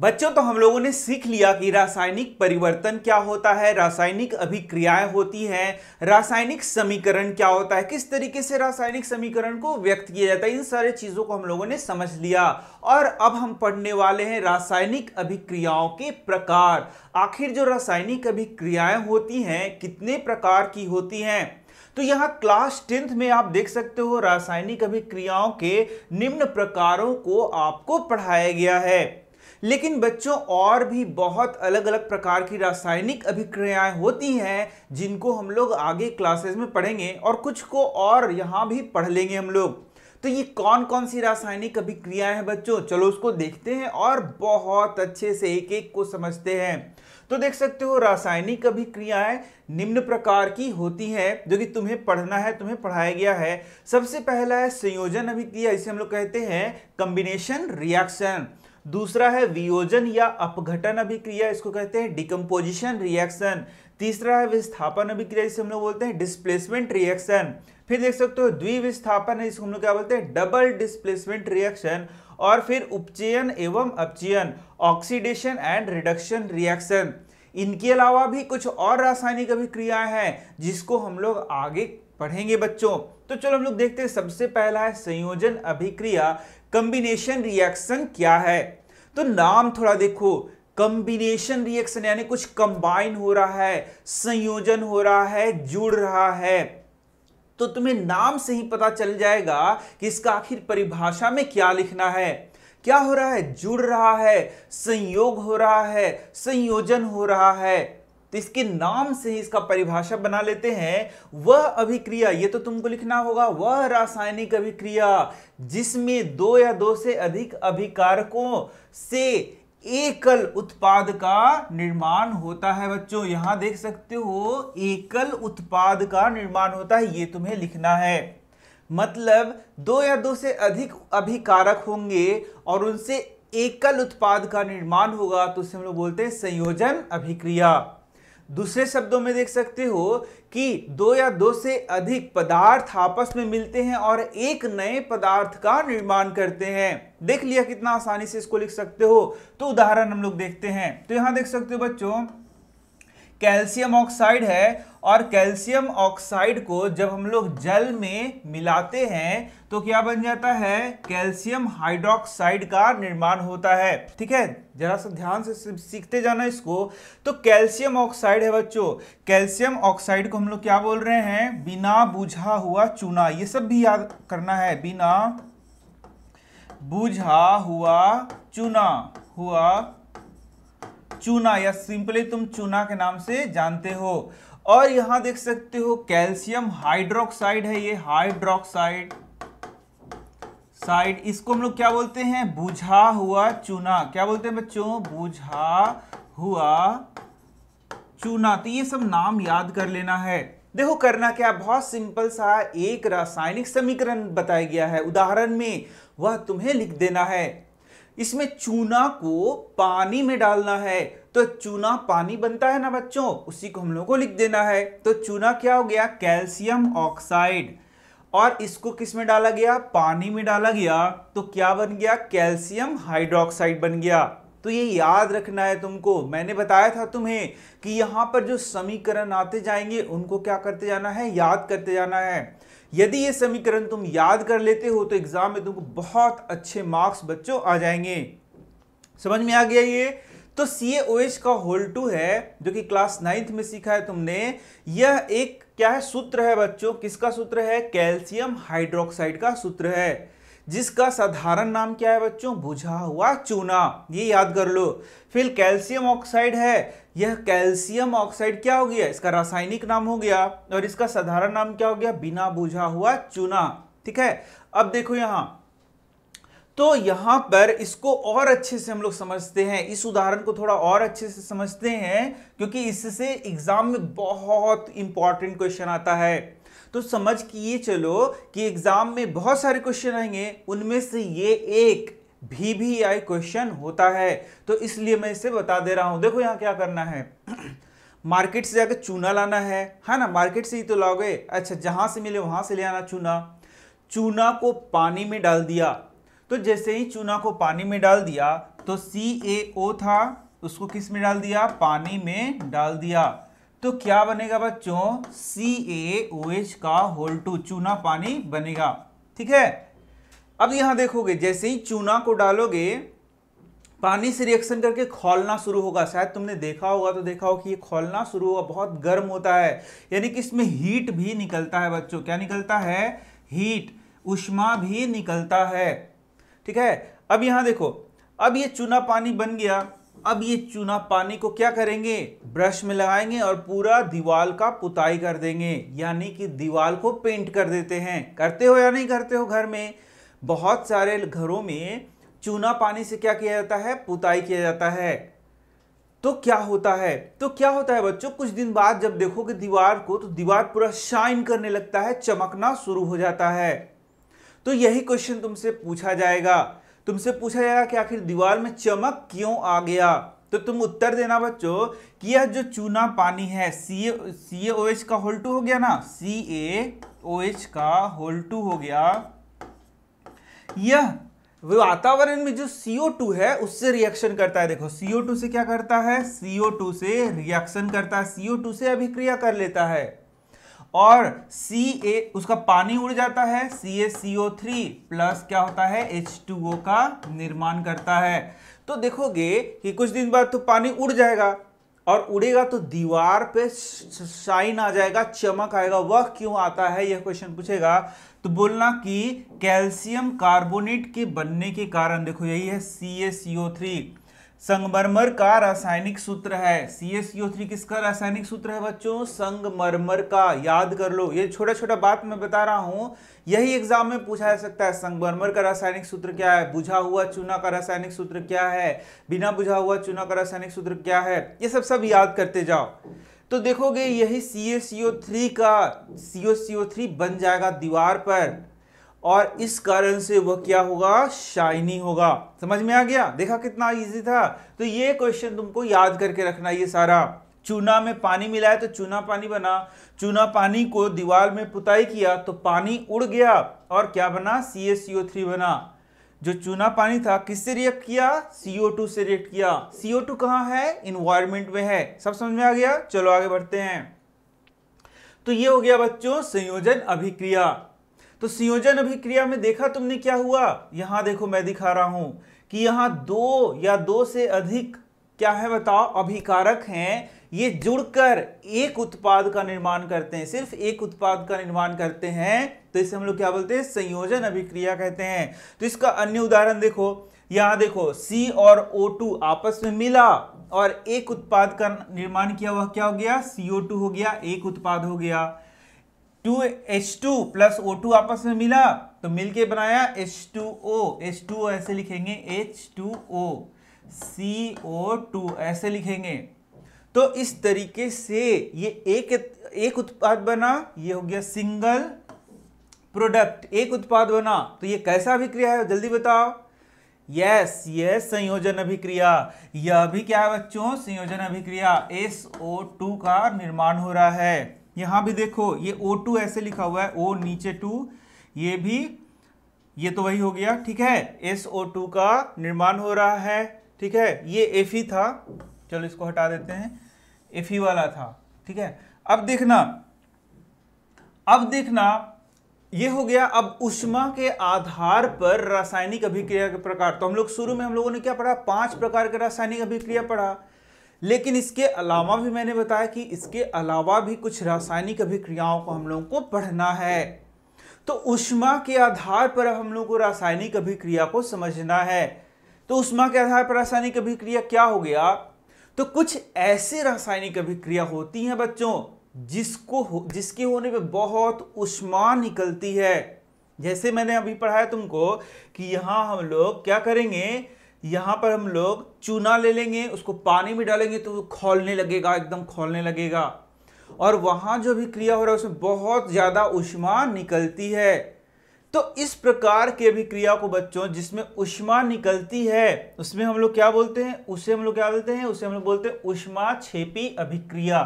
बच्चों तो हम लोगों ने सीख लिया कि रासायनिक परिवर्तन क्या होता है रासायनिक अभिक्रियाएं होती हैं रासायनिक समीकरण क्या होता है किस तरीके से रासायनिक समीकरण को व्यक्त किया जाता है इन सारे चीज़ों को हम लोगों ने समझ लिया और अब हम पढ़ने वाले हैं रासायनिक अभिक्रियाओं के प्रकार आखिर जो रासायनिक अभिक्रियाएं होती हैं कितने प्रकार की होती हैं तो यहाँ क्लास टेंथ में आप देख सकते हो रासायनिक अभिक्रियाओं के निम्न प्रकारों को आपको पढ़ाया गया है लेकिन बच्चों और भी बहुत अलग अलग प्रकार की रासायनिक अभिक्रियाएं होती हैं जिनको हम लोग आगे क्लासेस में पढ़ेंगे और कुछ को और यहाँ भी पढ़ लेंगे हम लोग तो ये कौन कौन सी रासायनिक अभिक्रियाएं हैं बच्चों चलो उसको देखते हैं और बहुत अच्छे से एक एक को समझते हैं तो देख सकते हो रासायनिक अभिक्रियाएं निम्न प्रकार की होती हैं जो कि तुम्हें पढ़ना है तुम्हें पढ़ाया गया है सबसे पहला है संयोजन अभिक्रिया इसे हम लोग कहते हैं कम्बिनेशन रिएक्शन दूसरा है वियोजन या अपघटन अभिक्रिया इसको कहते हैं डिकम्पोजिशन रिएक्शन तीसरा है विस्थापन अभिक्रिया जिसे हम लोग बोलते हैं डिस्प्लेसमेंट रिएक्शन फिर देख सकते हो द्विविस्थापन है इसको हम लोग क्या बोलते हैं डबल डिस्प्लेसमेंट रिएक्शन और फिर उपचयन एवं अपचयन ऑक्सीडेशन एंड रिडक्शन रिएक्शन इनके अलावा भी कुछ और रासायनिक अभिक्रियाएं हैं जिसको हम लोग आगे पढ़ेंगे बच्चों तो चलो हम लोग देखते हैं सबसे पहला है संयोजन अभिक्रिया कंबिनेशन रिएक्शन क्या है तो नाम थोड़ा देखो कंबिनेशन रिएक्शन यानी कुछ कंबाइन हो रहा है संयोजन हो रहा है जुड़ रहा है तो तुम्हें नाम से ही पता चल जाएगा कि इसका आखिर परिभाषा में क्या लिखना है क्या हो रहा है जुड़ रहा है संयोग हो रहा है संयोजन हो रहा है तो इसके नाम से ही इसका परिभाषा बना लेते हैं वह अभिक्रिया ये तो तुमको लिखना होगा वह रासायनिक अभिक्रिया जिसमें दो या दो से अधिक अभिकारकों से एकल उत्पाद का निर्माण होता है बच्चों यहां देख सकते हो एकल उत्पाद का निर्माण होता है ये तुम्हें लिखना है मतलब दो या दो से अधिक अभिकारक होंगे और उनसे एकल उत्पाद का निर्माण होगा तो उसे हम लोग बोलते हैं संयोजन अभिक्रिया दूसरे शब्दों में देख सकते हो कि दो या दो से अधिक पदार्थ आपस में मिलते हैं और एक नए पदार्थ का निर्माण करते हैं देख लिया कितना आसानी से इसको लिख सकते हो तो उदाहरण हम लोग देखते हैं तो यहां देख सकते हो बच्चों कैल्शियम ऑक्साइड है और कैल्शियम ऑक्साइड को जब हम लोग जल में मिलाते हैं तो क्या बन जाता है कैल्शियम हाइड्रोक्साइड का निर्माण होता है ठीक है जरा सा ध्यान से सीखते जाना इसको तो कैल्शियम ऑक्साइड है बच्चों कैल्शियम ऑक्साइड को हम लोग क्या बोल रहे हैं बिना बुझा हुआ चूना ये सब भी याद करना है बिना बुझा हुआ चूना हुआ चूना या सिंपली तुम चूना के नाम से जानते हो और यहां देख सकते हो कैल्शियम हाइड्रोक्साइड है ये हाइड्रोक्साइड साइड इसको हम लोग क्या बोलते हैं बुझा हुआ चूना क्या बोलते हैं बच्चों बुझा हुआ चूना तो ये सब नाम याद कर लेना है देखो करना क्या बहुत सिंपल सा एक रासायनिक समीकरण बताया गया है उदाहरण में वह तुम्हें लिख देना है इसमें चूना को पानी में डालना है तो चूना पानी बनता है ना बच्चों उसी को हम लोगों को लिख देना है तो चूना क्या हो गया कैल्शियम ऑक्साइड और इसको किस में डाला गया पानी में डाला गया तो क्या बन गया कैल्शियम हाइड्रोक्साइड बन गया तो ये याद रखना है तुमको मैंने बताया था तुम्हें कि यहाँ पर जो समीकरण आते जाएंगे उनको क्या करते जाना है याद करते जाना है यदि ये समीकरण तुम याद कर लेते हो तो एग्जाम में तुमको बहुत अच्छे मार्क्स बच्चों आ जाएंगे समझ में आ गया ये तो सी का होल टू है जो कि क्लास नाइन्थ में सीखा है तुमने यह एक क्या है सूत्र है बच्चों किसका सूत्र है कैल्शियम हाइड्रोक्साइड का सूत्र है जिसका साधारण नाम क्या है बच्चों बुझा हुआ चूना ये याद कर लो फिर कैल्शियम ऑक्साइड है यह कैल्शियम ऑक्साइड क्या हो गया इसका रासायनिक नाम हो गया और इसका साधारण नाम क्या हो गया बिना बुझा हुआ चूना ठीक है अब देखो यहां तो यहां पर इसको और अच्छे से हम लोग समझते हैं इस उदाहरण को थोड़ा और अच्छे से समझते हैं क्योंकि इससे एग्जाम में बहुत इंपॉर्टेंट क्वेश्चन आता है तो समझ के ये चलो कि एग्ज़ाम में बहुत सारे क्वेश्चन आएंगे उनमें से ये एक भी भी आई क्वेश्चन होता है तो इसलिए मैं इसे बता दे रहा हूं देखो यहां क्या करना है मार्केट से जाकर चूना लाना है है हाँ ना मार्केट से ही तो लाओगे अच्छा जहां से मिले वहां से ले आना चूना चूना को पानी में डाल दिया तो जैसे ही चूना को पानी में डाल दिया तो सी ए ओ था उसको किस में डाल दिया पानी में डाल दिया तो क्या बनेगा बच्चों सी ए ओ एच का होल टू चूना पानी बनेगा ठीक है अब यहां देखोगे जैसे ही चूना को डालोगे पानी से रिएक्शन करके खोलना शुरू होगा शायद तुमने देखा होगा तो देखा होगा कि ये खोलना शुरू होगा बहुत गर्म होता है यानी कि इसमें हीट भी निकलता है बच्चों क्या निकलता है हीट उष्मा भी निकलता है ठीक है अब यहां देखो अब ये चूना पानी बन गया अब ये चूना पानी को क्या करेंगे ब्रश में लगाएंगे और पूरा दीवाल का पुताई कर देंगे यानी कि दीवाल को पेंट कर देते हैं करते हो या नहीं करते हो घर में बहुत सारे घरों में चूना पानी से क्या किया जाता है पुताई किया जाता है तो क्या होता है तो क्या होता है बच्चों कुछ दिन बाद जब देखोगे दीवार को तो दीवार पूरा शाइन करने लगता है चमकना शुरू हो जाता है तो यही क्वेश्चन तुमसे पूछा जाएगा तुमसे पूछा जाएगा कि आखिर दीवार में चमक क्यों आ गया तो तुम उत्तर देना बच्चों कि यह जो चूना पानी है C A C A O H का होल टू हो गया ना सी ए ओ एच का होल टू हो गया यह वातावरण में जो CO2 है उससे रिएक्शन करता है देखो CO2 से क्या करता है CO2 से रिएक्शन करता है CO2 से अभिक्रिया कर लेता है और सी ए उसका पानी उड़ जाता है C A C O three plus क्या होता है एच टू ओ का निर्माण करता है तो देखोगे कि कुछ दिन बाद तो पानी उड़ जाएगा और उड़ेगा तो दीवार पे शाइन आ जाएगा चमक आएगा वह क्यों आता है यह क्वेश्चन पूछेगा तो बोलना कि कैल्शियम कार्बोनेट के बनने के कारण देखो यही है C A C O three संगमरमर का रासायनिक सूत्र है सी एस थ्री किसका रासायनिक सूत्र है बच्चों संगमरमर का याद कर लो ये छोटा छोटा बात मैं बता रहा हूं यही एग्जाम में पूछा जा सकता है संगमरमर का रासायनिक सूत्र क्या है बुझा हुआ चूना का रासायनिक सूत्र क्या है बिना बुझा हुआ चूना का रासायनिक सूत्र क्या है ये सब सब याद करते जाओ तो देखोगे यही सी थ्री e का सी थ्री e बन जाएगा दीवार पर और इस कारण से वह क्या होगा शाइनी होगा समझ में आ गया देखा कितना इजी था तो ये क्वेश्चन तुमको याद करके रखना ये सारा चूना में पानी मिलाया तो चूना पानी बना चूना पानी को दीवार में पुताई किया तो पानी उड़ गया और क्या बना सी एस थ्री बना जो चूना पानी था किससे रिएक्ट किया CO2 से रिएक्ट किया CO2 कहाँ है इन्वायरमेंट में है सब समझ में आ गया चलो आगे बढ़ते हैं तो ये हो गया बच्चों संयोजन अभिक्रिया तो संयोजन अभिक्रिया में देखा तुमने क्या हुआ यहां देखो मैं दिखा रहा हूं कि यहां दो या दो से अधिक क्या है बताओ अभिकारक हैं ये जुड़कर एक उत्पाद का निर्माण करते हैं सिर्फ एक उत्पाद का निर्माण करते हैं तो इसे हम लोग क्या बोलते हैं संयोजन अभिक्रिया कहते हैं तो इसका अन्य उदाहरण देखो यहां देखो C और O2 आपस में मिला और एक उत्पाद का निर्माण किया हुआ क्या हो गया CO2 हो गया एक उत्पाद हो गया two H two plus O two आपस में मिला तो मिलके बनाया H two O H two ऐसे लिखेंगे H two O C O two ऐसे लिखेंगे तो इस तरीके से ये एक एक उत्पाद बना ये हो गया सिंगल प्रोडक्ट एक उत्पाद बना तो ये कैसा अभिक्रिया है जल्दी बताओ यस ये संयोजन अभिक्रिया यह भी क्या है बच्चों संयोजन अभिक्रिया एस ओ टू का निर्माण हो रहा है यहां भी देखो ये O2 ऐसे लिखा हुआ है O नीचे टू ये भी ये तो वही हो गया ठीक है SO2 का निर्माण हो रहा है ठीक है ये Fe था चलो इसको हटा देते हैं Fe वाला था ठीक है अब देखना अब देखना ये हो गया अब उष्मा के आधार पर रासायनिक अभिक्रिया के प्रकार तो हम लोग शुरू में हम लोगों ने क्या पढ़ा पांच प्रकार के रासायनिक अभिक्रिया पढ़ा लेकिन इसके अलावा भी मैंने बताया कि इसके अलावा भी कुछ रासायनिक अभिक्रियाओं को हम लोगों को पढ़ना है तो उष्मा के आधार पर हम लोगों को रासायनिक अभिक्रिया को समझना है तो उष्मा के आधार पर रासायनिक अभिक्रिया क्या हो गया तो कुछ ऐसे रासायनिक अभिक्रिया होती हैं बच्चों जिसको हो, जिसके होने पर बहुत उष्मा निकलती है जैसे मैंने अभी पढ़ाया तुमको कि यहाँ हम लोग क्या करेंगे यहाँ पर हम लोग चूना ले लेंगे उसको पानी में डालेंगे तो खोलने लगेगा एकदम खोलने लगेगा और वहाँ जो भी क्रिया हो रहा है उसमें बहुत ज़्यादा उष्मा निकलती है तो इस प्रकार की अभिक्रिया को बच्चों जिसमें उष्मा निकलती है उसमें हम लोग क्या बोलते हैं उसे हम लोग क्या बोलते हैं उसे हम लोग बोलते हैं उष्मा छेपी अभिक्रिया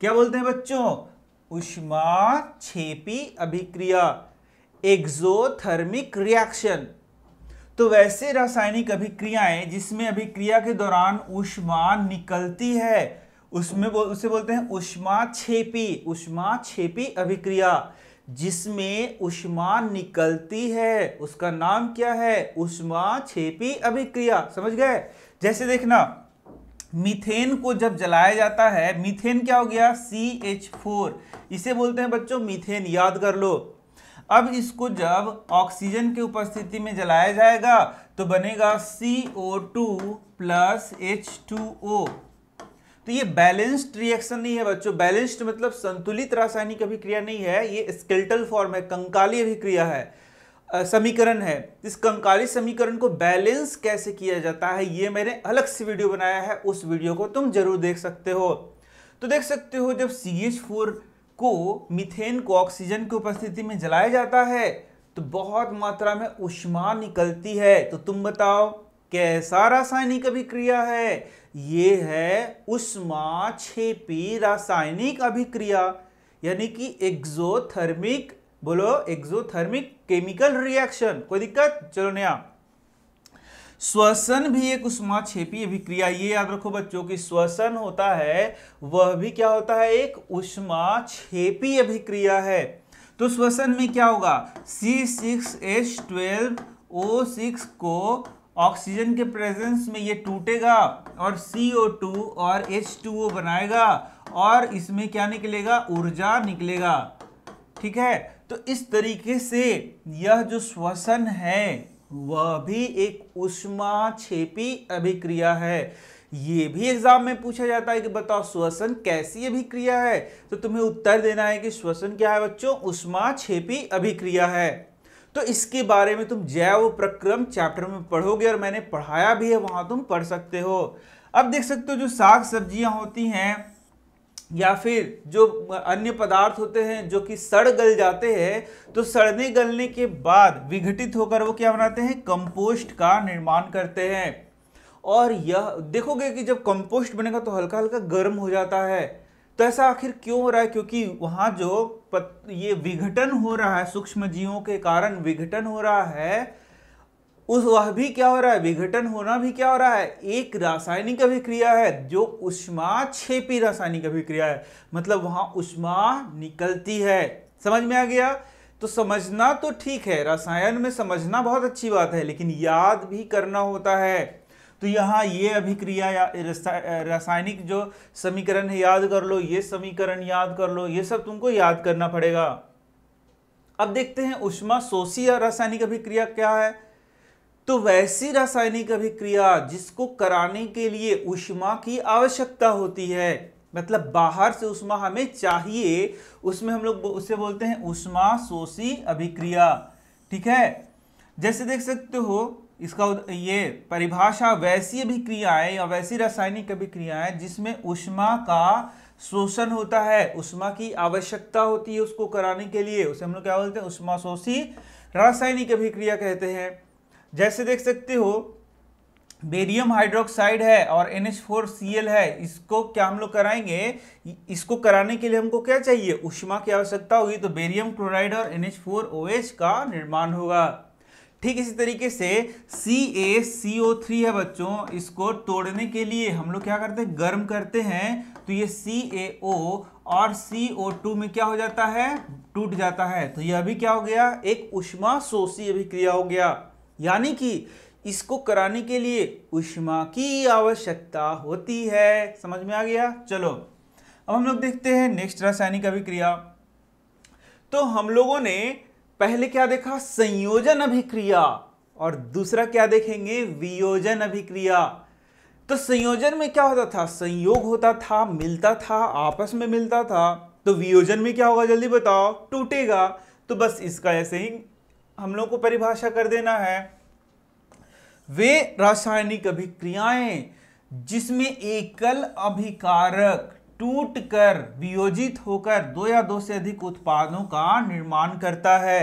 क्या बोलते हैं बच्चों उष्मा छेपी अभिक्रिया एक्सोथर्मिक रिएक्शन तो वैसे रासायनिक अभिक्रियाएं जिसमें अभिक्रिया के दौरान उष्मा निकलती है उसमें बो, उसे बोलते हैं उष्मा छेपी उष्मा छेपी अभिक्रिया जिसमें उष्मा निकलती है उसका नाम क्या है उष्मा छेपी अभिक्रिया समझ गए जैसे देखना मीथेन को जब जलाया जाता है मीथेन क्या हो गया सी एच फोर इसे बोलते हैं बच्चों मीथेन याद कर लो अब इसको जब ऑक्सीजन की उपस्थिति में जलाया जाएगा तो बनेगा C O two plus H two O तो ये बैलेंस्ड रिएक्शन नहीं है बच्चों बैलेंस्ड मतलब संतुलित रासायनिक अभिक्रिया नहीं है ये स्केल्टल फॉर्म है कंकाली अभिक्रिया है समीकरण है इस कंकाली समीकरण को बैलेंस कैसे किया जाता है ये मैंने अलग से वीडियो बनाया है उस वीडियो को तुम जरूर देख सकते हो तो देख सकते हो जब सी एच फोर को मीथेन को ऑक्सीजन की उपस्थिति में जलाया जाता है तो बहुत मात्रा में उष्मा निकलती है तो तुम बताओ कैसा रासायनिक अभिक्रिया है ये है उष्मा छेपी रासायनिक अभिक्रिया यानी कि एक्जोथर्मिक बोलो एक्जोथर्मिक केमिकल रिएक्शन कोई दिक्कत चलो नया श्वसन भी एक उष्मा छेपी अभिक्रिया ये याद रखो बच्चों की श्वसन होता है वह भी क्या होता है एक उष्मा छेपी अभिक्रिया है तो श्वसन में क्या होगा C six H twelve O six को ऑक्सीजन के प्रेजेंस में ये टूटेगा और सी ओ टू और एच टू ओ बनाएगा और इसमें क्या निकलेगा ऊर्जा निकलेगा ठीक है तो इस तरीके से यह जो श्वसन है वह भी एक उष्मा छेपी अभिक्रिया है ये भी एग्जाम में पूछा जाता है कि बताओ श्वसन कैसी अभिक्रिया है तो तुम्हें उत्तर देना है कि श्वसन क्या है बच्चों उष्मा छेपी अभिक्रिया है तो इसके बारे में तुम जैव प्रक्रम चैप्टर में पढ़ोगे और मैंने पढ़ाया भी है वहां तुम पढ़ सकते हो अब देख सकते हो जो साग सब्जियां होती हैं या फिर जो अन्य पदार्थ होते हैं जो कि सड़ गल जाते हैं तो सड़ने गलने के बाद विघटित होकर वो क्या बनाते हैं कंपोस्ट का निर्माण करते हैं और यह देखोगे कि जब कंपोस्ट बनेगा तो हल्का हल्का गर्म हो जाता है तो ऐसा आखिर क्यों हो रहा है क्योंकि वहाँ जो पत, ये विघटन हो रहा है सूक्ष्म जीवों के कारण विघटन हो रहा है उस वह भी क्या हो रहा है विघटन होना भी क्या हो रहा है एक रासायनिक अभिक्रिया है जो उष्मा छेपी रासायनिक अभिक्रिया है मतलब वहां उष्मा निकलती है समझ में आ गया तो समझना तो ठीक है रसायन में समझना बहुत अच्छी बात है लेकिन याद भी करना होता है तो यहाँ ये अभिक्रिया या रासायनिक जो समीकरण है याद कर लो ये समीकरण याद कर लो ये सब तुमको याद करना पड़ेगा अब देखते हैं उष्मा शोषी या रासायनिक अभिक्रिया क्या है तो वैसी रासायनिक अभिक्रिया जिसको कराने के लिए उष्मा की आवश्यकता होती है मतलब बाहर से उष्मा हमें चाहिए उसमें हम लोग उसे बोलते हैं उष्मा शोषी अभिक्रिया ठीक है जैसे देख सकते हो इसका ये परिभाषा वैसी अभिक्रियाएं या वैसी रासायनिक अभिक्रियाएं जिसमें उष्मा का शोषण होता है उष्मा की आवश्यकता होती है उसको कराने के लिए उसे हम लोग क्या बोलते हैं उष्मा शोषी रासायनिक अभिक्रिया कहते हैं जैसे देख सकते हो बेरियम हाइड्रोक्साइड है और N H four C L है इसको क्या हम लोग कराएंगे इसको कराने के लिए हमको क्या चाहिए उष्मा की आवश्यकता होगी तो बेरियम क्लोराइड और N H four O H का निर्माण होगा ठीक इसी तरीके से सी ए सी ओ थ्री है बच्चों इसको तोड़ने के लिए हम लोग क्या करते हैं गर्म करते हैं तो ये सी ए ओ और सी ओ टू में क्या हो जाता है टूट जाता है तो यह अभी क्या हो गया एक उष्मा शोषी अभिक्रिया हो गया यानी कि इसको कराने के लिए उष्मा की आवश्यकता होती है समझ में आ गया चलो अब हम लोग देखते हैं नेक्स्ट रासायनिक अभिक्रिया तो हम लोगों ने पहले क्या देखा संयोजन अभिक्रिया और दूसरा क्या देखेंगे वियोजन अभिक्रिया तो संयोजन में क्या होता था संयोग होता था मिलता था आपस में मिलता था तो वियोजन में क्या होगा जल्दी बताओ टूटेगा तो बस इसका ऐसे ही हम लोग को परिभाषा कर देना है वे रासायनिक अभिक्रियाएं जिसमें एकल अभिकारक टूट कर वियोजित होकर दो या दो से अधिक उत्पादों का निर्माण करता है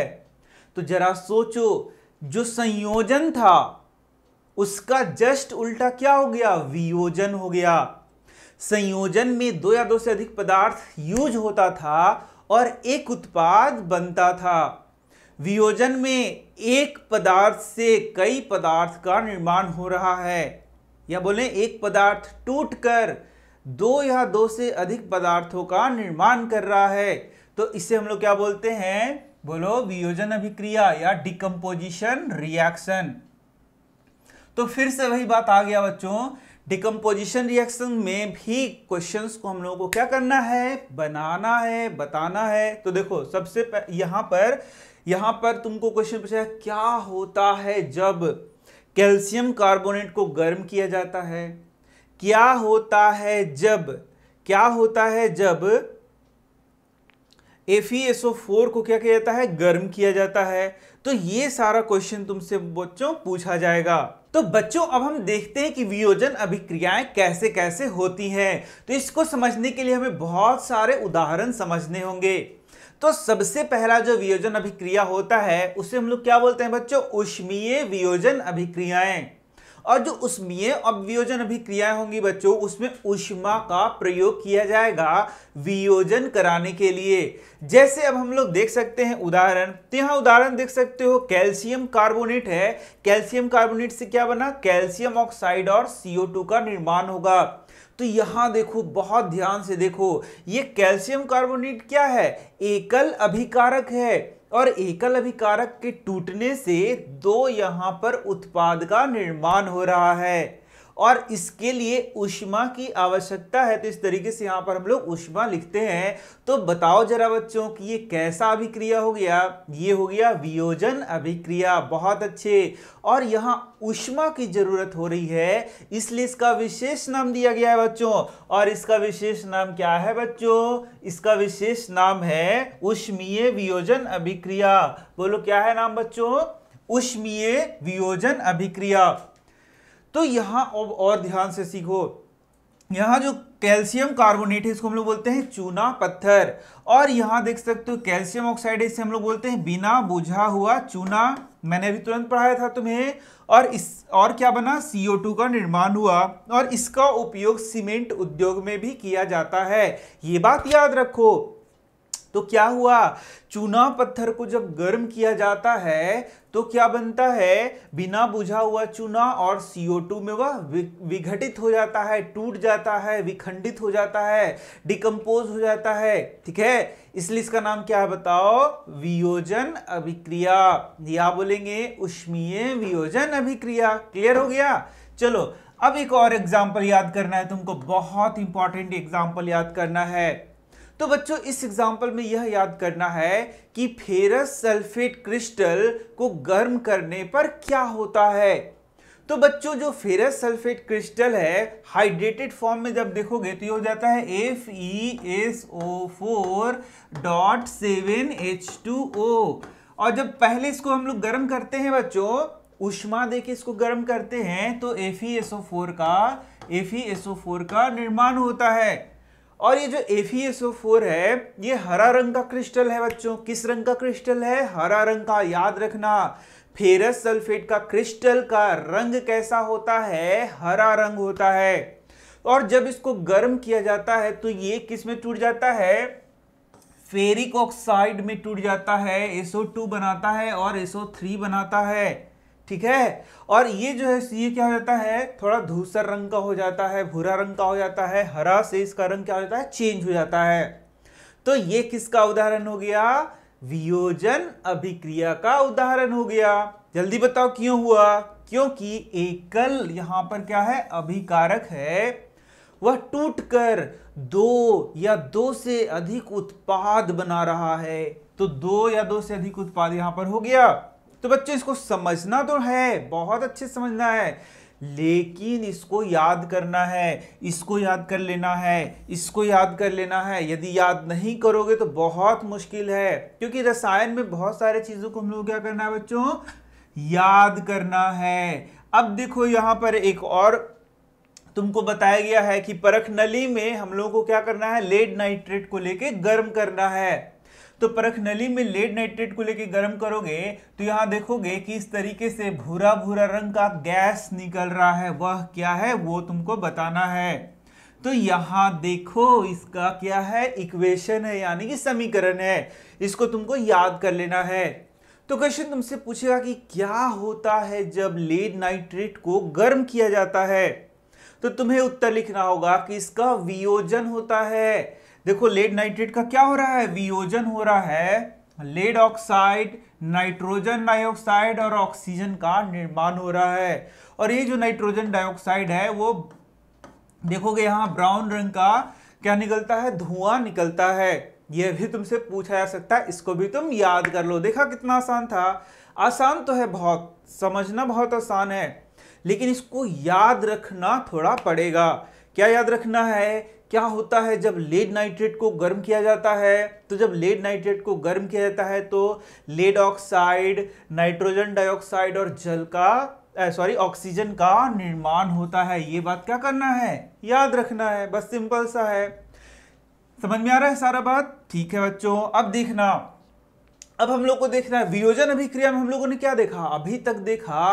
तो जरा सोचो जो संयोजन था उसका जस्ट उल्टा क्या हो गया वियोजन हो गया संयोजन में दो या दो से अधिक पदार्थ यूज होता था और एक उत्पाद बनता था वियोजन में एक पदार्थ से कई पदार्थ का निर्माण हो रहा है या बोले एक पदार्थ टूटकर दो या दो से अधिक पदार्थों का निर्माण कर रहा है तो इसे हम लोग क्या बोलते हैं बोलो वियोजन अभिक्रिया या डिकम्पोजिशन रिएक्शन तो फिर से वही बात आ गया बच्चों डिकम्पोजिशन रिएक्शन में भी क्वेश्चंस को हम लोगों को क्या करना है बनाना है बताना है तो देखो सबसे यहां पर यहां पर तुमको क्वेश्चन पूछा क्या होता है जब कैल्शियम कार्बोनेट को गर्म किया जाता है क्या होता है जब क्या होता है जब फोर को क्या किया जाता है गर्म किया जाता है तो ये सारा क्वेश्चन तुमसे बच्चों पूछा जाएगा तो बच्चों अब हम देखते हैं कि वियोजन अभिक्रियाएं कैसे कैसे होती हैं तो इसको समझने के लिए हमें बहुत सारे उदाहरण समझने होंगे तो सबसे पहला जो वियोजन अभिक्रिया होता है उसे हम लोग क्या बोलते हैं बच्चों उष्मीय वियोजन अभिक्रियाएं और जो उष्मीय और अभिक्रियाएं होंगी बच्चों उसमें उष्मा का प्रयोग किया जाएगा वियोजन कराने के लिए जैसे अब हम लोग देख सकते हैं उदाहरण तो यहाँ उदाहरण देख सकते हो कैल्शियम कार्बोनेट है कैल्शियम कार्बोनेट से क्या बना कैल्शियम ऑक्साइड और सीओ का निर्माण होगा तो यहाँ देखो बहुत ध्यान से देखो ये कैल्शियम कार्बोनेट क्या है एकल अभिकारक है और एकल अभिकारक के टूटने से दो यहाँ पर उत्पाद का निर्माण हो रहा है और इसके लिए उष्मा की आवश्यकता है तो इस तरीके से यहाँ पर हम लोग उष्मा लिखते हैं तो बताओ जरा बच्चों कि ये कैसा अभिक्रिया हो गया ये हो गया वियोजन अभिक्रिया बहुत अच्छे और यहाँ उष्मा की जरूरत हो रही है इसलिए इसका विशेष नाम दिया गया है बच्चों और इसका विशेष नाम क्या है बच्चों इसका विशेष नाम है उष्मीय वियोजन अभिक्रिया बोलो क्या है नाम बच्चों उष्मीय वियोजन अभिक्रिया तो यहाँ और ध्यान से सीखो यहां जो कैल्शियम कार्बोनेट है इसको हम लोग बोलते हैं चूना पत्थर और यहां देख सकते हो कैल्शियम ऑक्साइड इसे हम लोग बोलते हैं बिना बुझा हुआ चूना मैंने अभी तुरंत पढ़ाया था तुम्हें और इस और क्या बना CO2 का निर्माण हुआ और इसका उपयोग सीमेंट उद्योग में भी किया जाता है ये बात याद रखो तो क्या हुआ चूना पत्थर को जब गर्म किया जाता है तो क्या बनता है बिना बुझा हुआ चूना और CO2 में वह विघटित हो जाता है टूट जाता है विखंडित हो जाता है डिकम्पोज हो जाता है ठीक है इसलिए इसका नाम क्या है बताओ वियोजन अभिक्रिया या बोलेंगे उष्मीय वियोजन अभिक्रिया क्लियर हो गया चलो अब एक और एग्जाम्पल याद करना है तुमको बहुत इंपॉर्टेंट एग्जाम्पल याद करना है तो बच्चों इस एग्जाम्पल में यह याद करना है कि फेरस सल्फेट क्रिस्टल को गर्म करने पर क्या होता है तो बच्चों जो फेरस सल्फेट क्रिस्टल है हाइड्रेटेड फॉर्म में जब देखोगे तो ये हो जाता है F E S O four dot seven H two O और जब पहले इसको हम लोग गर्म करते हैं बच्चों उष्मा दे के इसको गर्म करते हैं तो F E S O four का F E S O four का निर्माण होता है और ये जो फोर है ये हरा रंग का क्रिस्टल है बच्चों किस रंग का क्रिस्टल है हरा रंग का याद रखना फेरस सल्फेट का क्रिस्टल का रंग कैसा होता है हरा रंग होता है और जब इसको गर्म किया जाता है तो ये किस में टूट जाता है फेरिक ऑक्साइड में टूट जाता है SO2 बनाता है और SO3 बनाता है ठीक है और ये जो है ये क्या हो जाता है थोड़ा धूसर रंग का हो जाता है भूरा रंग का हो जाता है हरा से इसका रंग क्या हो जाता है चेंज हो जाता है तो ये किसका उदाहरण हो गया वियोजन अभिक्रिया का उदाहरण हो गया जल्दी बताओ क्यों हुआ क्योंकि एकल यहां पर क्या है अभिकारक है वह टूटकर दो या दो से अधिक उत्पाद बना रहा है तो दो या दो से अधिक उत्पाद यहां पर हो गया तो बच्चों इसको समझना तो है बहुत अच्छे समझना है लेकिन इसको याद करना है इसको याद कर लेना है इसको याद कर लेना है यदि याद नहीं करोगे तो बहुत मुश्किल है क्योंकि रसायन में बहुत सारे चीज़ों को हम लोग क्या करना है बच्चों याद करना है अब देखो यहां पर एक और तुमको बताया गया है कि परख नली में हम लोगों को क्या करना है लेड नाइट्रेट को लेके गर्म करना है तो परख नली में लेड नाइट्रेट को लेके गर्म करोगे तो यहां देखोगे कि इस तरीके से भूरा भूरा रंग का गैस निकल रहा है वह क्या है वो तुमको बताना है तो यहां देखो इसका क्या है इक्वेशन है यानी कि समीकरण है इसको तुमको याद कर लेना है तो क्वेश्चन तुमसे पूछेगा कि क्या होता है जब लेड नाइट्रेट को गर्म किया जाता है तो तुम्हें उत्तर लिखना होगा कि इसका वियोजन होता है देखो लेड नाइट्रेट का क्या हो रहा है वियोजन हो रहा है लेड ऑक्साइड नाइट्रोजन डाइऑक्साइड और ऑक्सीजन का निर्माण हो रहा है और ये जो नाइट्रोजन डाइऑक्साइड है वो देखोगे यहाँ ब्राउन रंग का क्या निकलता है धुआं निकलता है यह भी तुमसे पूछा जा सकता है इसको भी तुम याद कर लो देखा कितना आसान था आसान तो है बहुत समझना बहुत आसान है लेकिन इसको याद रखना थोड़ा पड़ेगा क्या याद रखना है क्या होता है जब लेड नाइट्रेट को गर्म किया जाता है तो जब लेड नाइट्रेट को गर्म किया जाता है तो लेड ऑक्साइड नाइट्रोजन डाइऑक्साइड और जल का सॉरी ऑक्सीजन का निर्माण होता है ये बात क्या करना है याद रखना है बस सिंपल सा है समझ में आ रहा है सारा बात ठीक है बच्चों अब देखना अब हम लोग को देखना है वियोजन अभिक्रिया में हम लोगों ने क्या देखा अभी तक देखा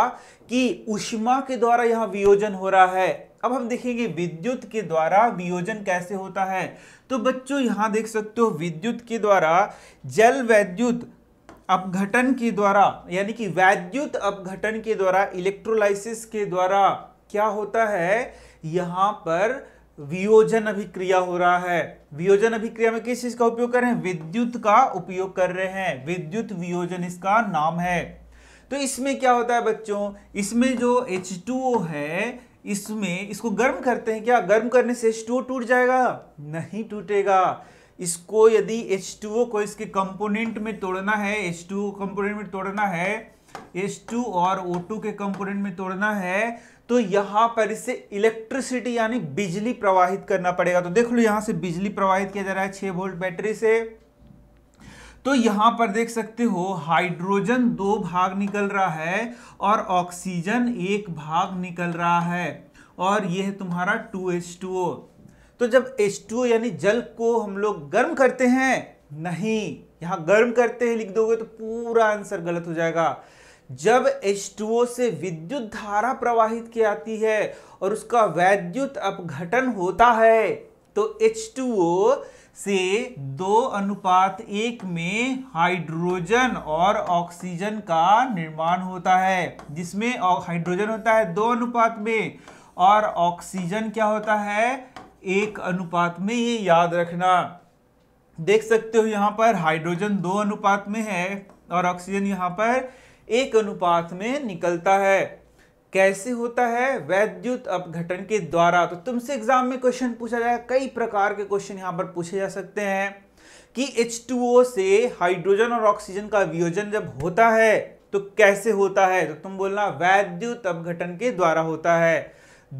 कि उष्मा के द्वारा यहां वियोजन हो रहा है अब हम देखेंगे विद्युत के द्वारा वियोजन कैसे होता है तो बच्चों यहां देख सकते हो विद्युत के द्वारा जल वैद्युत अपघटन के द्वारा यानी कि वैद्युत अपघटन के द्वारा इलेक्ट्रोलाइसिस के द्वारा क्या होता है यहाँ पर वियोजन अभिक्रिया हो रहा है वियोजन अभिक्रिया में किस चीज का उपयोग कर रहे हैं विद्युत का उपयोग कर रहे हैं विद्युत वियोजन इसका नाम है तो इसमें क्या होता है बच्चों इसमें जो H2O है इसमें इसको गर्म करते हैं क्या गर्म करने से H2O टूट जाएगा नहीं टूटेगा इसको यदि H2O को इसके कंपोनेंट में तोड़ना है H2O कंपोनेंट में तोड़ना है H2 और O2 के कंपोनेंट में तोड़ना है तो यहां पर इसे इलेक्ट्रिसिटी यानी बिजली प्रवाहित करना पड़ेगा तो देख लो यहां से बिजली प्रवाहित किया जा रहा है छह वोल्ट बैटरी से तो यहां पर देख सकते हो हाइड्रोजन दो भाग निकल रहा है और ऑक्सीजन एक भाग निकल रहा है और यह है तुम्हारा टू एच टू ओ तो जब एच टू यानी जल को हम लोग गर्म करते हैं नहीं यहां गर्म करते हैं लिख दोगे तो पूरा आंसर गलत हो जाएगा जब H2O से विद्युत धारा प्रवाहित की जाती है और उसका वैद्युत अपघटन होता है तो H2O से दो अनुपात एक में हाइड्रोजन और ऑक्सीजन का निर्माण होता है जिसमें हाइड्रोजन होता है दो अनुपात में और ऑक्सीजन क्या होता है एक अनुपात में ये याद रखना देख सकते हो यहाँ पर हाइड्रोजन दो अनुपात में है और ऑक्सीजन यहाँ पर एक अनुपात में निकलता है कैसे होता है वैद्युत अपघटन के द्वारा तो तुमसे एग्जाम में क्वेश्चन पूछा जाए कई प्रकार के क्वेश्चन यहाँ पर पूछे जा सकते हैं कि H2O से हाइड्रोजन और ऑक्सीजन का वियोजन जब होता है तो कैसे होता है तो तुम बोलना वैद्युत अपघटन के द्वारा होता है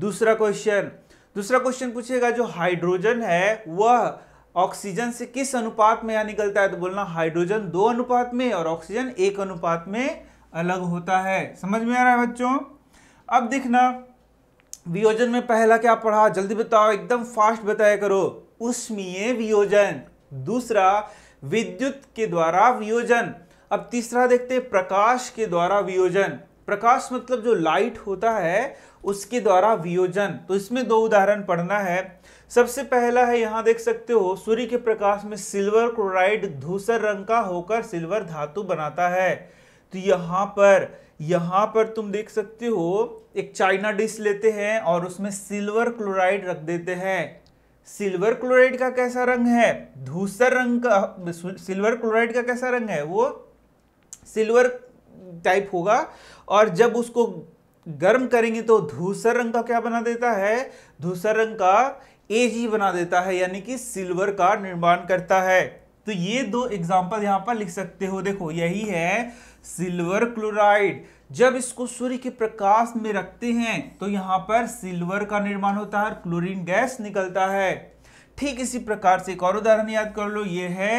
दूसरा क्वेश्चन दूसरा क्वेश्चन पूछेगा जो हाइड्रोजन है वह ऑक्सीजन से किस अनुपात में या निकलता है तो बोलना हाइड्रोजन दो अनुपात में और ऑक्सीजन एक अनुपात में अलग होता है समझ में आ रहा है बच्चों अब देखना वियोजन में पहला क्या पढ़ा जल्दी बताओ एकदम फास्ट बताया करो उष्मीय वियोजन दूसरा विद्युत के द्वारा वियोजन अब तीसरा देखते हैं प्रकाश के द्वारा वियोजन प्रकाश मतलब जो लाइट होता है उसके द्वारा वियोजन तो इसमें दो उदाहरण पढ़ना है सबसे पहला है यहां देख सकते हो सूर्य के प्रकाश में सिल्वर क्लोराइड धूसर रंग का होकर सिल्वर धातु बनाता है तो यहां पर यहाँ पर तुम देख सकते हो एक चाइना डिश लेते हैं और उसमें सिल्वर क्लोराइड रख देते हैं सिल्वर क्लोराइड का कैसा रंग है धूसर रंग का सिल्वर क्लोराइड का कैसा रंग है वो सिल्वर टाइप होगा और जब उसको गर्म करेंगे तो धूसर रंग का क्या बना देता है धूसर रंग का एजी बना देता है यानी कि सिल्वर का निर्माण करता है तो ये दो एग्जाम्पल यहां पर लिख सकते हो देखो यही है सिल्वर क्लोराइड जब इसको सूर्य के प्रकाश में रखते हैं तो यहां पर सिल्वर का निर्माण होता है क्लोरीन गैस निकलता है ठीक इसी प्रकार से एक और उदाहरण याद कर लो ये है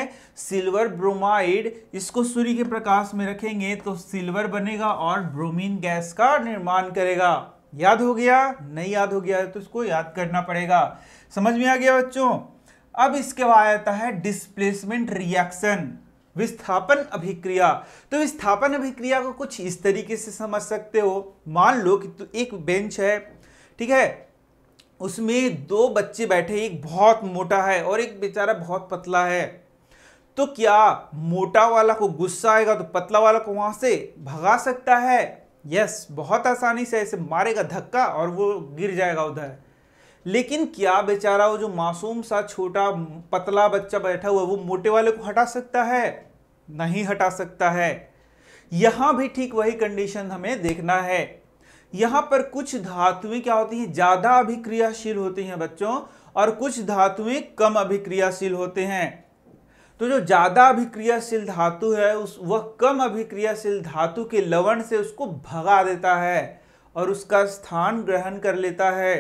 सिल्वर ब्रोमाइड इसको सूर्य के प्रकाश में रखेंगे तो सिल्वर बनेगा और ब्रोमीन गैस का निर्माण करेगा याद हो गया नहीं याद हो गया तो इसको याद करना पड़ेगा समझ में आ गया बच्चों अब इसके बाद आता है डिस्प्लेसमेंट रिएक्शन विस्थापन अभिक्रिया तो विस्थापन अभिक्रिया को कुछ इस तरीके से समझ सकते हो मान लो कि तो एक बेंच है ठीक है उसमें दो बच्चे बैठे एक बहुत मोटा है और एक बेचारा बहुत पतला है तो क्या मोटा वाला को गुस्सा आएगा तो पतला वाला को वहां से भगा सकता है यस बहुत आसानी से ऐसे मारेगा धक्का और वो गिर जाएगा उधर लेकिन क्या बेचारा वो जो मासूम सा छोटा पतला बच्चा बैठा हुआ वो मोटे वाले को हटा सकता है नहीं हटा सकता है यहां भी ठीक वही कंडीशन हमें देखना है यहां पर कुछ धातुएं क्या होती हैं ज़्यादा अभिक्रियाशील होती हैं बच्चों और कुछ धातुएं कम अभिक्रियाशील होते हैं तो जो ज़्यादा अभिक्रियाशील धातु है उस वह कम अभिक्रियाशील धातु के लवण से उसको भगा देता है और उसका स्थान ग्रहण कर लेता है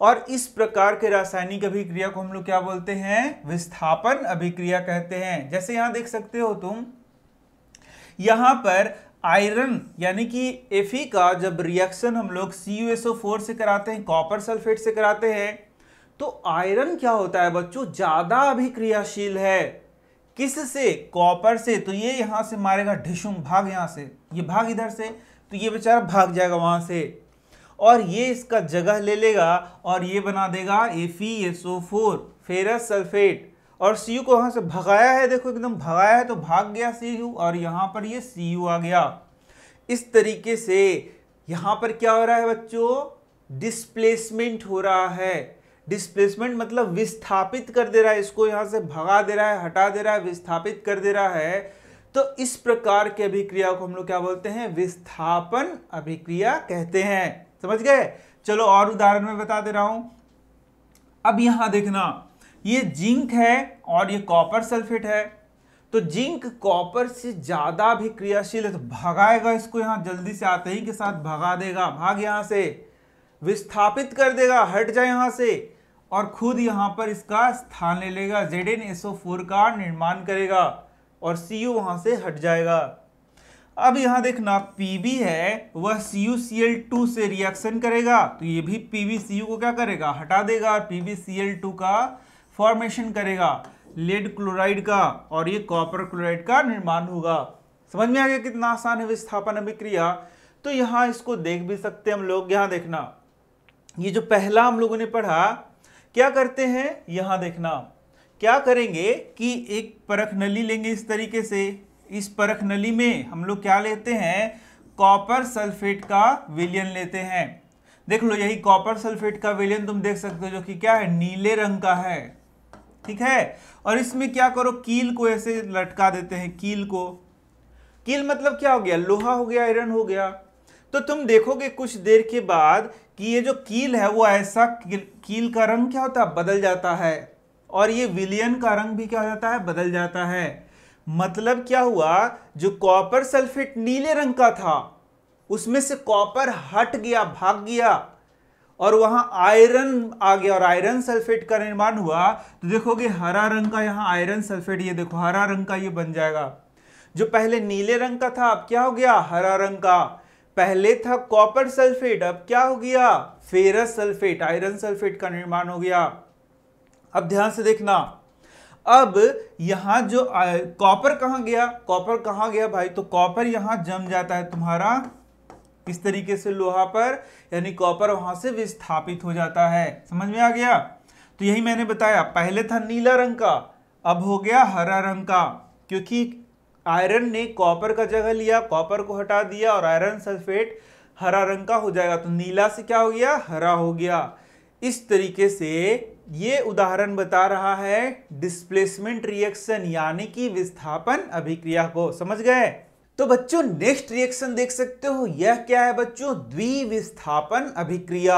और इस प्रकार के रासायनिक अभिक्रिया को हम लोग क्या बोलते हैं विस्थापन अभिक्रिया कहते हैं जैसे यहां देख सकते हो तुम यहां पर आयरन यानी कि एफी का जब रिएक्शन हम लोग सी से कराते हैं कॉपर सल्फेट से कराते हैं तो आयरन क्या होता है बच्चों ज़्यादा अभिक्रियाशील है किस से कॉपर से तो ये यहां से मारेगा ढिशुम भाग यहां से ये भाग इधर से तो ये बेचारा भाग जाएगा वहां से और ये इसका जगह ले लेगा और ये बना देगा एफीएसओ फेरस सल्फेट और सी यू को वहाँ से भगाया है देखो एकदम भगाया है तो भाग गया सी यू और यहाँ पर ये सी यू आ गया इस तरीके से यहाँ पर क्या हो रहा है बच्चों डिस्प्लेसमेंट हो रहा है डिस्प्लेसमेंट मतलब विस्थापित कर दे रहा है इसको यहाँ से भगा दे रहा है हटा दे रहा है विस्थापित कर दे रहा है तो इस प्रकार के अभिक्रिया को हम लोग क्या बोलते हैं विस्थापन अभिक्रिया कहते हैं समझ गए चलो और उदाहरण में बता दे रहा हूं अब यहां देखना ये जिंक है और ये कॉपर सल्फेट है तो जिंक कॉपर से ज्यादा भी क्रियाशील है तो भगाएगा इसको यहां जल्दी से आते ही के साथ भगा देगा भाग यहां से विस्थापित कर देगा हट जाए यहां से और खुद यहां पर इसका स्थान ले लेगा जेड का निर्माण करेगा और सी यू वहां से हट जाएगा अब यहां देखना PB है वह C U C L two से रिएक्शन करेगा तो ये भी पी सी यू को क्या करेगा हटा देगा और पी सी एल टू का फॉर्मेशन करेगा लेड क्लोराइड का और ये कॉपर क्लोराइड का निर्माण होगा समझ में आ गया कितना आसान है विस्थापन अभिक्रिया तो यहाँ इसको देख भी सकते हम लोग यहाँ देखना ये जो पहला हम लोगों ने पढ़ा क्या करते हैं यहां देखना क्या करेंगे कि एक परख नली लेंगे इस तरीके से इस परख नली में हम लोग क्या लेते हैं कॉपर सल्फेट का विलियन लेते हैं देख लो यही कॉपर सल्फेट का विलियन तुम देख सकते हो जो कि क्या है नीले रंग का है ठीक है और इसमें क्या करो कील को ऐसे लटका देते हैं कील को कील मतलब क्या हो गया लोहा हो गया आयरन हो गया तो तुम देखोगे कुछ देर के बाद कि ये जो कील है वो ऐसा कील का रंग क्या होता है बदल जाता है और ये विलियन का रंग भी क्या हो जाता है बदल जाता है मतलब क्या हुआ जो कॉपर सल्फेट नीले रंग का था उसमें से कॉपर हट गया भाग गया और वहां आयरन आ गया और आयरन सल्फेट का निर्माण हुआ तो देखोगे हरा रंग का यहां आयरन सल्फेट ये देखो हरा रंग का ये बन जाएगा जो पहले नीले रंग का था अब क्या हो गया हरा रंग का पहले था कॉपर सल्फेट अब क्या हो गया फेरस सल्फेट आयरन सल्फेट का निर्माण हो गया अब ध्यान से देखना अब यहां जो कॉपर कहा गया कॉपर कहा गया भाई तो कॉपर यहां जम जाता है तुम्हारा किस तरीके से लोहा पर यानी कॉपर वहां से विस्थापित हो जाता है समझ में आ गया तो यही मैंने बताया पहले था नीला रंग का अब हो गया हरा रंग का क्योंकि आयरन ने कॉपर का जगह लिया कॉपर को हटा दिया और आयरन सल्फेट हरा रंग का हो जाएगा तो नीला से क्या हो गया हरा हो गया इस तरीके से ये उदाहरण बता रहा है डिस्प्लेसमेंट रिएक्शन यानी कि विस्थापन अभिक्रिया को समझ गए तो बच्चों नेक्स्ट रिएक्शन देख सकते हो यह क्या है बच्चों द्विविस्थापन अभिक्रिया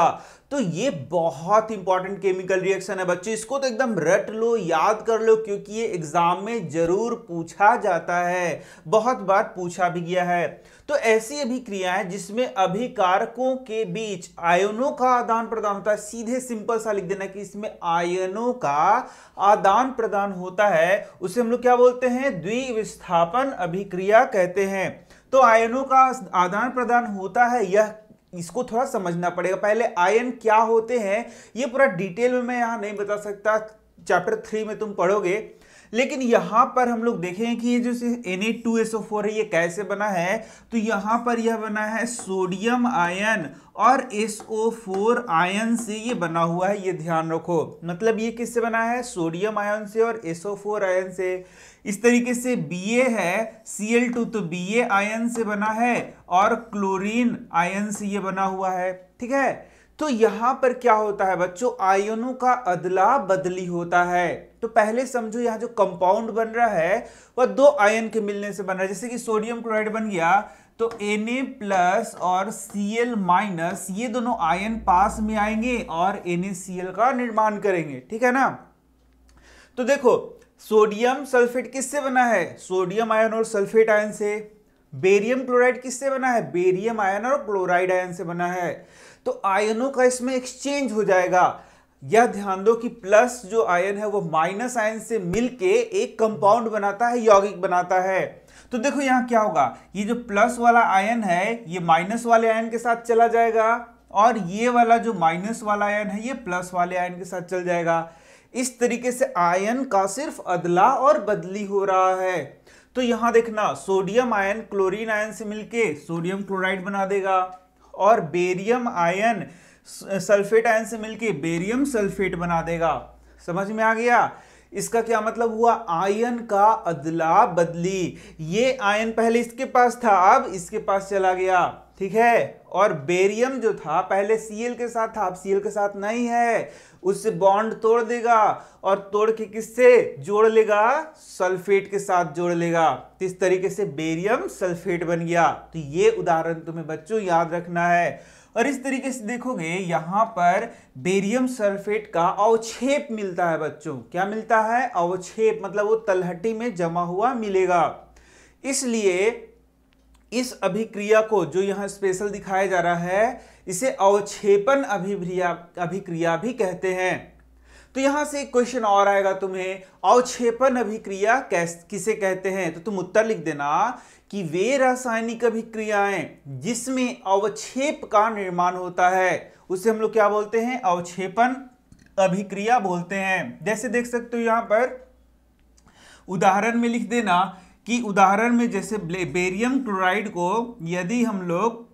तो ये बहुत इंपॉर्टेंट केमिकल रिएक्शन है बच्चों इसको तो एकदम रट लो याद कर लो क्योंकि ये एग्जाम में जरूर पूछा जाता है बहुत बार पूछा भी गया है तो ऐसी अभिक्रियाएं है जिसमें अभिकारकों के बीच आयनों का आदान प्रदान होता है सीधे सिंपल सा लिख देना कि इसमें आयनों का आदान प्रदान होता है उसे हम लोग क्या बोलते हैं द्विविस्थापन अभिक्रिया कहते हैं तो आयनों का आदान प्रदान होता है यह इसको थोड़ा समझना पड़ेगा पहले आयन क्या होते हैं ये पूरा डिटेल में मैं यहाँ नहीं बता सकता चैप्टर थ्री में तुम पढ़ोगे लेकिन यहां पर हम लोग देखें कि ये जो एन ए टू फोर है ये कैसे बना है तो यहां पर यह बना है सोडियम आयन और SO4 फोर आयन से ये बना हुआ है ये ध्यान रखो मतलब ये किससे बना है सोडियम आयन से और SO4 फोर आयन से इस तरीके से बी ए है सी एल टू तो बी ए आयन से बना है और क्लोरीन आयन से ये बना हुआ है ठीक है तो यहाँ पर क्या होता है बच्चों आयनों का अदला बदली होता है तो पहले समझो यहाँ जो कंपाउंड बन रहा है वह दो आयन के मिलने से बन रहा है जैसे कि सोडियम क्लोराइड बन गया तो Na प्लस और Cl माइनस ये दोनों आयन पास में आएंगे और NaCl का निर्माण करेंगे ठीक है ना तो देखो सोडियम सल्फेट किससे बना है सोडियम आयन और सल्फेट आयन से बेरियम क्लोराइड किससे बना है बेरियम आयन और क्लोराइड आयन से बना है तो आयनों का इसमें एक्सचेंज हो जाएगा यह ध्यान दो कि प्लस जो आयन है वो माइनस आयन से मिलके एक कंपाउंड बनाता है यौगिक बनाता है तो देखो यहां क्या होगा ये जो प्लस वाला आयन है ये माइनस वाले आयन के साथ चला जाएगा और ये वाला जो माइनस वाला आयन है ये प्लस वाले आयन के साथ चल जाएगा इस तरीके से आयन का सिर्फ अदला और बदली हो रहा है तो यहां देखना सोडियम आयन क्लोरीन आयन से मिलकर सोडियम क्लोराइड बना देगा और बेरियम आयन सल्फेट आयन से मिलके बेरियम सल्फेट बना देगा समझ में आ गया इसका क्या मतलब हुआ आयन का अदला बदली ये आयन पहले इसके पास था अब इसके पास चला गया ठीक है और बेरियम जो था पहले सीएल के साथ था अब सीएल के साथ नहीं है उससे बॉन्ड तोड़ देगा और तोड़ के किससे जोड़ लेगा सल्फेट के साथ जोड़ लेगा इस तरीके से बेरियम सल्फेट बन गया तो ये उदाहरण तुम्हें बच्चों याद रखना है और इस तरीके से देखोगे यहां पर बेरियम सल्फेट का अवक्षेप मिलता है बच्चों क्या मिलता है अवक्षेप मतलब वो तलहटी में जमा हुआ मिलेगा इसलिए इस अभिक्रिया को जो यहां स्पेशल दिखाया जा रहा है इसे अवक्षेपन अभिक्रिया अभिक्रिया भी कहते हैं तो यहां से एक क्वेश्चन और आएगा तुम्हें अवक्षेपण अभिक्रिया किसे कहते हैं तो तुम उत्तर लिख देना कि वे रासायनिक अभिक्रियाएं जिसमें अवक्षेप का निर्माण होता है उसे हम लोग क्या बोलते हैं अवक्षेपण अभिक्रिया बोलते हैं जैसे देख सकते हो यहाँ पर उदाहरण में लिख देना कि उदाहरण में जैसे बेरियम क्लोराइड को यदि हम लोग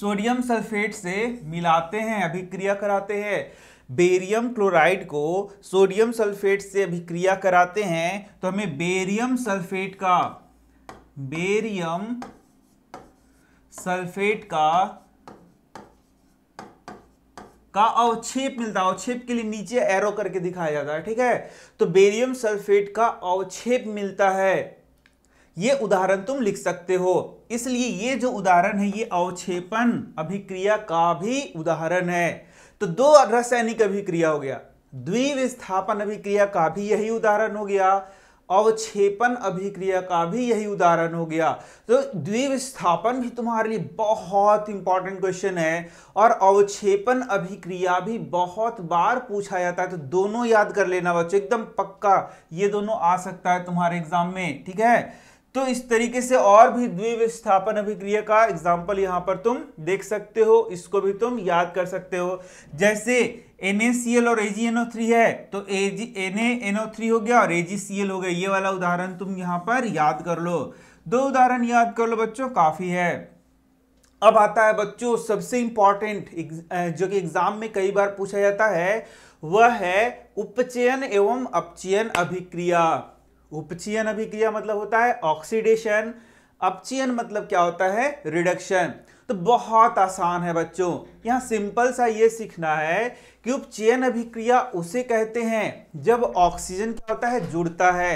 सोडियम सल्फेट से मिलाते हैं अभिक्रिया कराते हैं बेरियम क्लोराइड को सोडियम सल्फेट से अभिक्रिया कराते हैं तो हमें बेरियम सल्फेट का बेरियम सल्फेट का का अवक्षेप मिलता है अवक्षेप के लिए नीचे एरो करके दिखाया जाता है ठीक है तो बेरियम सल्फेट का अवक्षेप मिलता है ये उदाहरण तुम लिख सकते हो इसलिए ये जो उदाहरण है ये अवक्षेपण अभिक्रिया का भी उदाहरण है तो दो रासायनिक अभिक्रिया हो गया द्विविस्थापन अभिक्रिया का भी यही उदाहरण हो गया अवक्षेपण अभिक्रिया का भी यही उदाहरण हो गया तो द्विविस्थापन भी तुम्हारे लिए बहुत इंपॉर्टेंट क्वेश्चन है और अवक्षेपण अभिक्रिया भी बहुत बार पूछा जाता है तो दोनों याद कर लेना बच्चों एकदम पक्का ये दोनों आ सकता है तुम्हारे एग्जाम में ठीक है तो इस तरीके से और भी द्विविस्थापन अभिक्रिया का एग्जाम्पल यहां पर तुम देख सकते हो इसको भी तुम याद कर सकते हो जैसे एन और थ्री है तो Ag थ्री हो गया और AgCl हो गया ये वाला उदाहरण तुम यहां पर याद कर लो दो उदाहरण याद कर लो बच्चों काफ़ी है अब आता है बच्चों सबसे इंपॉर्टेंट जो कि एग्जाम में कई बार पूछा जाता है वह है उपचयन एवं अपचयन अभिक्रिया उपचयन अभिक्रिया मतलब होता है ऑक्सीडेशन अपचयन मतलब क्या होता है रिडक्शन तो बहुत आसान है बच्चों यहाँ सिंपल सा ये सीखना है कि उपचयन अभिक्रिया उसे कहते हैं जब ऑक्सीजन क्या होता है जुड़ता है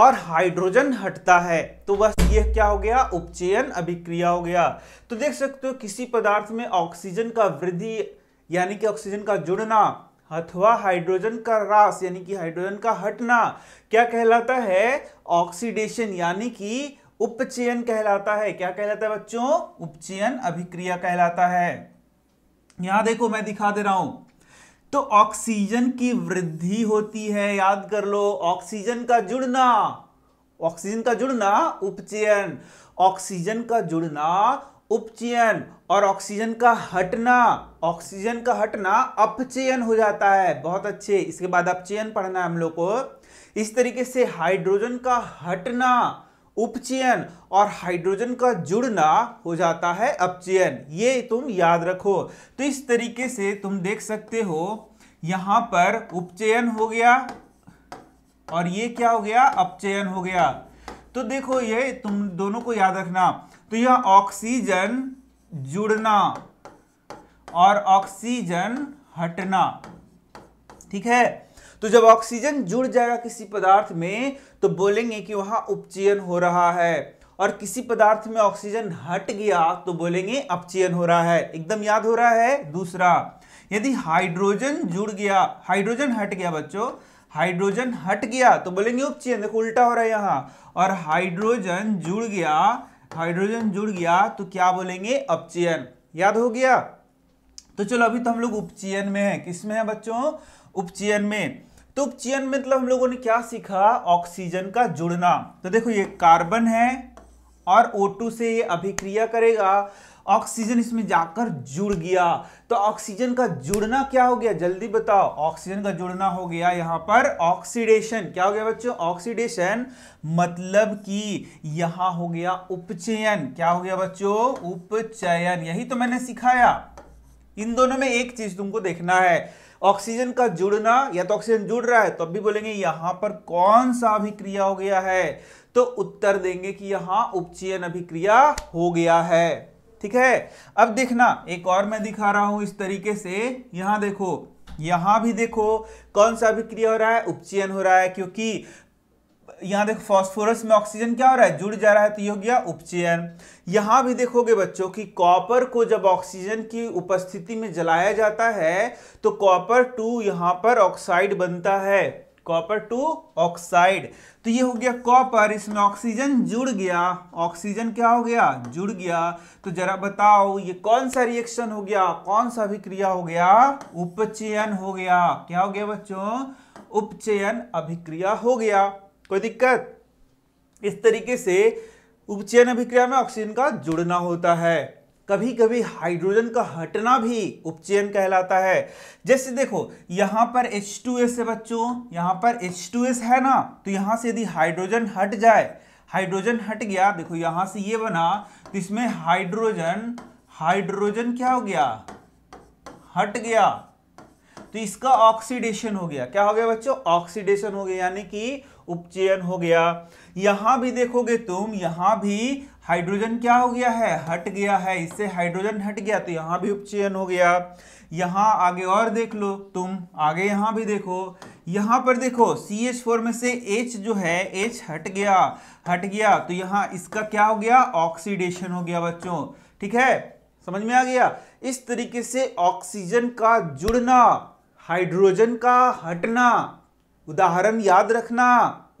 और हाइड्रोजन हटता है तो बस यह क्या हो गया उपचयन अभिक्रिया हो गया तो देख सकते हो किसी पदार्थ में ऑक्सीजन का वृद्धि यानी कि ऑक्सीजन का जुड़ना अथवा हाइड्रोजन का रास यानी कि हाइड्रोजन का हटना क्या कहलाता है ऑक्सीडेशन यानी कि उपचयन कहलाता है क्या कहलाता है बच्चों उपचयन अभिक्रिया कहलाता है यहां देखो मैं दिखा दे रहा हूं तो ऑक्सीजन की वृद्धि होती है याद कर लो ऑक्सीजन का जुड़ना ऑक्सीजन का जुड़ना उपचयन ऑक्सीजन का जुड़ना उपचयन और ऑक्सीजन का हटना ऑक्सीजन का हटना अपचयन हो जाता है बहुत अच्छे इसके बाद अपचयन पढ़ना है हम लोग को इस तरीके से हाइड्रोजन का हटना उपचयन और हाइड्रोजन का जुड़ना हो जाता है अपचयन ये तुम याद रखो तो इस तरीके से तुम देख सकते हो यहां पर उपचयन हो गया और ये क्या हो गया अपचयन हो गया तो देखो ये तुम दोनों को याद रखना तो यह ऑक्सीजन जुड़ना और ऑक्सीजन हटना ठीक है तो जब ऑक्सीजन जुड़ जाएगा किसी पदार्थ में तो बोलेंगे कि वहां उपचयन हो रहा है और किसी पदार्थ में ऑक्सीजन हट गया तो बोलेंगे अपचयन हो रहा है एकदम याद हो रहा है दूसरा यदि हाइड्रोजन जुड़ गया हाइड्रोजन हट गया बच्चों हाइड्रोजन हट गया तो बोलेंगे उपचयन देखो उल्टा हो रहा है यहाँ और हाइड्रोजन जुड़ गया हाइड्रोजन जुड़ गया तो क्या बोलेंगे अपचयन याद हो गया तो चलो अभी तो हम लोग उपचयन में है किसमें है बच्चों उपचयन में तो उपचयन मतलब हम लोगों ने क्या सीखा ऑक्सीजन का जुड़ना तो देखो ये कार्बन है और O2 से ये अभिक्रिया करेगा ऑक्सीजन इसमें जाकर जुड़ गया तो ऑक्सीजन का जुड़ना क्या हो गया जल्दी बताओ ऑक्सीजन का जुड़ना हो गया यहां पर ऑक्सीडेशन क्या हो गया बच्चों ऑक्सीडेशन मतलब कि यहां हो गया उपचयन क्या हो गया बच्चों उपचयन यही तो मैंने सिखाया इन दोनों में एक चीज तुमको देखना है ऑक्सीजन का जुड़ना या तो ऑक्सीजन जुड़ रहा है तो भी बोलेंगे यहां पर कौन सा अभिक्रिया हो गया है तो उत्तर देंगे कि यहां उपचयन अभिक्रिया हो गया है ठीक है अब देखना एक और मैं दिखा रहा हूं इस तरीके से यहां देखो यहां भी देखो कौन सा अभिक्रिया हो रहा है उपचयन हो रहा है क्योंकि यहाँ देखो फास्फोरस में ऑक्सीजन क्या हो रहा है जुड़ जा रहा है तो ये हो गया उपचयन यहाँ भी देखोगे बच्चों कि कॉपर को जब ऑक्सीजन की उपस्थिति में जलाया जाता है तो कॉपर टू यहाँ पर ऑक्साइड बनता है कॉपर टू ऑक्साइड तो ये हो गया कॉपर इसमें ऑक्सीजन जुड़ गया ऑक्सीजन क्या हो गया जुड़ गया तो जरा बताओ ये कौन सा रिएक्शन हो गया कौन सा अभिक्रिया हो गया उपचयन हो गया क्या हो गया बच्चों उपचयन अभिक्रिया हो गया कोई दिक्कत इस तरीके से उपचयन अभिक्रिया में ऑक्सीजन का जुड़ना होता है कभी कभी हाइड्रोजन का हटना भी उपचयन कहलाता है जैसे देखो यहां पर H2S है बच्चों यहां पर H2S है ना तो यहां से यदि हाइड्रोजन हट जाए हाइड्रोजन हट गया देखो यहां से ये बना तो इसमें हाइड्रोजन हाइड्रोजन क्या हो गया हट गया तो इसका ऑक्सीडेशन हो गया क्या हो गया बच्चों ऑक्सीडेशन हो गया यानी कि उपचयन हो गया यहां भी देखोगे तुम यहां भी हाइड्रोजन क्या हो गया है हट गया है इससे हाइड्रोजन हट गया तो यहां भी उपचयन हो गया यहां आगे और देख लो तुम आगे यहां भी देखो यहां पर देखो सी एच फोर में से H जो है H हट गया हट गया तो यहां इसका क्या हो गया ऑक्सीडेशन हो गया बच्चों ठीक है समझ में आ गया इस तरीके से ऑक्सीजन का जुड़ना हाइड्रोजन का हटना उदाहरण याद रखना